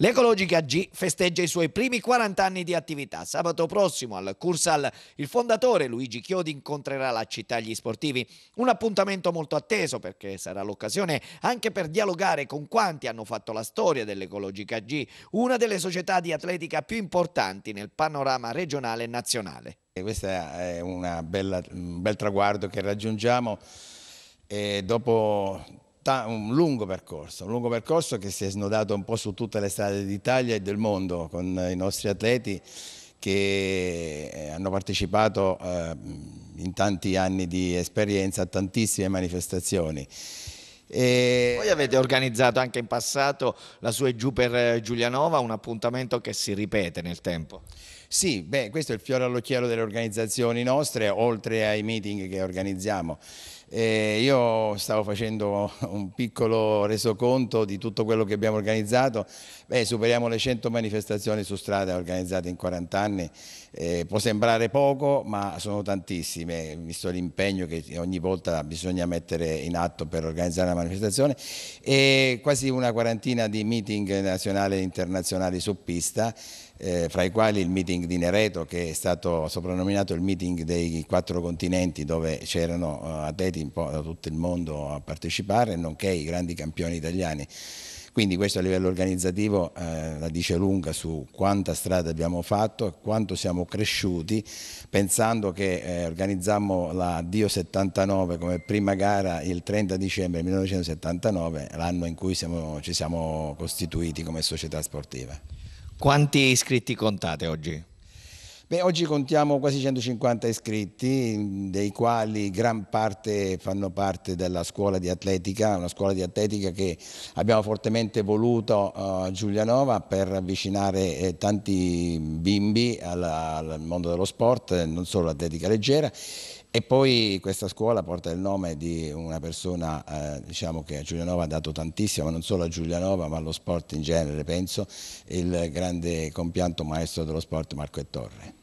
L'Ecologica G festeggia i suoi primi 40 anni di attività. Sabato prossimo al Cursal il fondatore Luigi Chiodi incontrerà la città e gli sportivi. Un appuntamento molto atteso perché sarà l'occasione anche per dialogare con quanti hanno fatto la storia dell'Ecologica G, una delle società di atletica più importanti nel panorama regionale e nazionale. E questo è bella, un bel traguardo che raggiungiamo. E dopo un lungo percorso, un lungo percorso che si è snodato un po' su tutte le strade d'Italia e del mondo con i nostri atleti che eh, hanno partecipato eh, in tanti anni di esperienza a tantissime manifestazioni. E... Voi avete organizzato anche in passato la sua giù per Giulianova, un appuntamento che si ripete nel tempo. Sì, beh, questo è il fiore all'occhiello delle organizzazioni nostre, oltre ai meeting che organizziamo. E io stavo facendo un piccolo resoconto di tutto quello che abbiamo organizzato. Beh, superiamo le 100 manifestazioni su strada organizzate in 40 anni. Eh, può sembrare poco, ma sono tantissime, visto l'impegno che ogni volta bisogna mettere in atto per organizzare una manifestazione. E quasi una quarantina di meeting nazionali e internazionali su pista. Eh, fra i quali il meeting di Nereto che è stato soprannominato il meeting dei quattro continenti dove c'erano eh, atleti studenti un po' da tutto il mondo a partecipare, nonché i grandi campioni italiani. Quindi questo a livello organizzativo eh, la dice lunga su quanta strada abbiamo fatto e quanto siamo cresciuti pensando che eh, organizzammo la Dio 79 come prima gara il 30 dicembre 1979, l'anno in cui siamo, ci siamo costituiti come società sportiva. Quanti iscritti contate oggi? Beh, oggi contiamo quasi 150 iscritti, dei quali gran parte fanno parte della scuola di atletica, una scuola di atletica che abbiamo fortemente voluto eh, a Giulianova per avvicinare eh, tanti bimbi al mondo dello sport, non solo atletica leggera. E poi questa scuola porta il nome di una persona eh, diciamo che a Giulianova ha dato tantissimo, ma non solo a Giulianova, ma allo sport in genere, penso, il grande compianto maestro dello sport Marco Ettorre. Torre.